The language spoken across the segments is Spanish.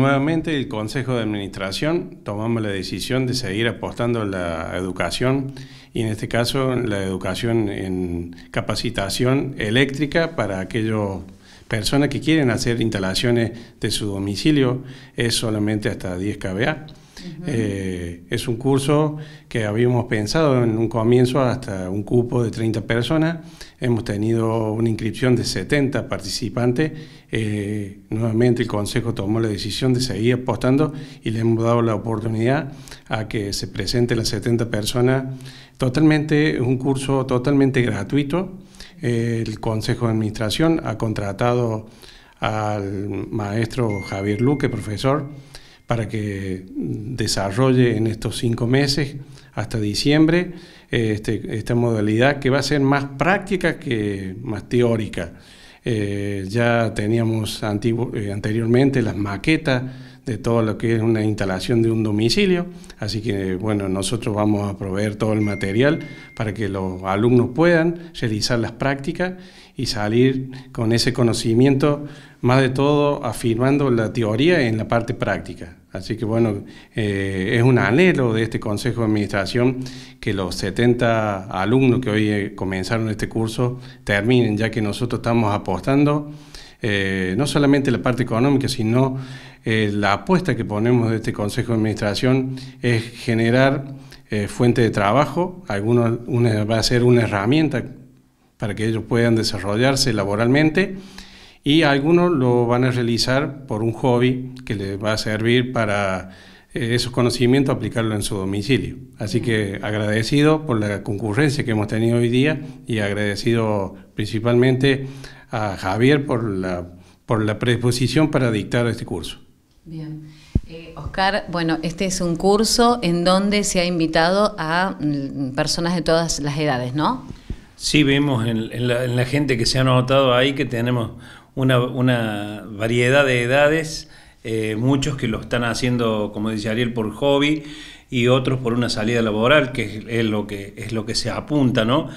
Nuevamente el Consejo de Administración tomamos la decisión de seguir apostando a la educación y en este caso la educación en capacitación eléctrica para aquellas personas que quieren hacer instalaciones de su domicilio, es solamente hasta 10 kVA. Eh, es un curso que habíamos pensado en un comienzo hasta un cupo de 30 personas. Hemos tenido una inscripción de 70 participantes. Eh, nuevamente el Consejo tomó la decisión de seguir apostando y le hemos dado la oportunidad a que se presenten las 70 personas. Totalmente, un curso totalmente gratuito. Eh, el Consejo de Administración ha contratado al maestro Javier Luque, profesor, para que desarrolle en estos cinco meses hasta diciembre este, esta modalidad que va a ser más práctica que más teórica. Eh, ya teníamos antiguo, eh, anteriormente las maquetas de todo lo que es una instalación de un domicilio. Así que, bueno, nosotros vamos a proveer todo el material para que los alumnos puedan realizar las prácticas y salir con ese conocimiento, más de todo afirmando la teoría en la parte práctica. Así que, bueno, eh, es un anhelo de este Consejo de Administración que los 70 alumnos que hoy eh, comenzaron este curso terminen, ya que nosotros estamos apostando eh, no solamente la parte económica, sino eh, la apuesta que ponemos de este Consejo de Administración es generar fuentes eh, fuente de trabajo, algunos va a ser una herramienta para que ellos puedan desarrollarse laboralmente y algunos lo van a realizar por un hobby que les va a servir para esos conocimientos, aplicarlo en su domicilio. Así que agradecido por la concurrencia que hemos tenido hoy día y agradecido principalmente a Javier por la, por la predisposición para dictar este curso. Bien. Eh, Oscar, bueno, este es un curso en donde se ha invitado a mm, personas de todas las edades, ¿no? Sí, vemos en, la, gente que se ha anotado ahí que tenemos una, una variedad de edades, eh, muchos que lo están haciendo, como dice Ariel, por hobby y otros por una salida laboral, que es, lo, que, es lo que se apunta, ¿no?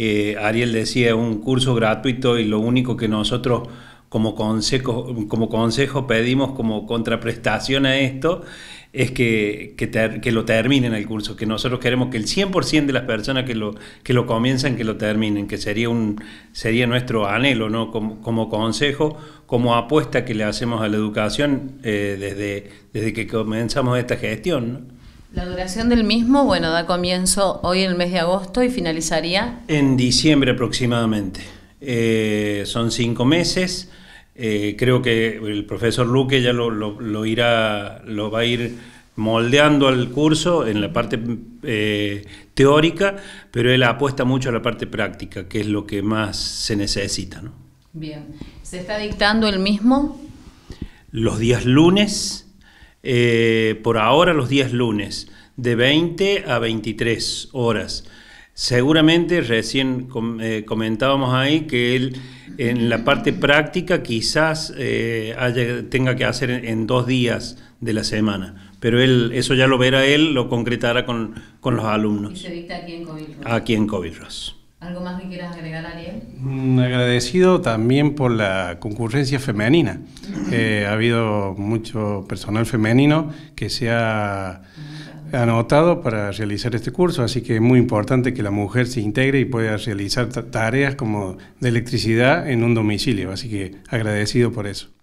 Eh, Ariel decía, un curso gratuito y lo único que nosotros como consejo, como consejo pedimos como contraprestación a esto es que, que, que, lo terminen el curso, que nosotros queremos que el 100% de las personas que lo, que lo comienzan, que lo terminen, que sería, un, sería nuestro anhelo, ¿no? Como, como consejo, como apuesta que le hacemos a la educación eh, desde, desde que comenzamos esta gestión, la duración del mismo, bueno, da comienzo hoy en el mes de agosto y finalizaría. En diciembre aproximadamente. Eh, son cinco meses. Eh, creo que el profesor Luque ya lo, irá, lo va a ir moldeando al curso en la parte eh, teórica, pero él apuesta mucho a la parte práctica, que es lo que más se necesita. ¿no? Bien. ¿Se está dictando el mismo? Los días lunes eh, por ahora los días lunes, de 20 a 23 horas. Seguramente recién eh, comentábamos ahí que él en la parte práctica quizás eh, tenga que hacer en, dos días de la semana, pero él eso ya lo verá él, lo concretará con, con los alumnos. Y se aquí en COVID ros Aquí en ¿Algo más que quieras agregar, Ariel? Mm, agradecido también por la concurrencia femenina. Eh, ha habido mucho personal femenino que se ha anotado para realizar este curso, así que es muy importante que la mujer se integre y pueda realizar tareas como de electricidad en un domicilio, así que agradecido por eso.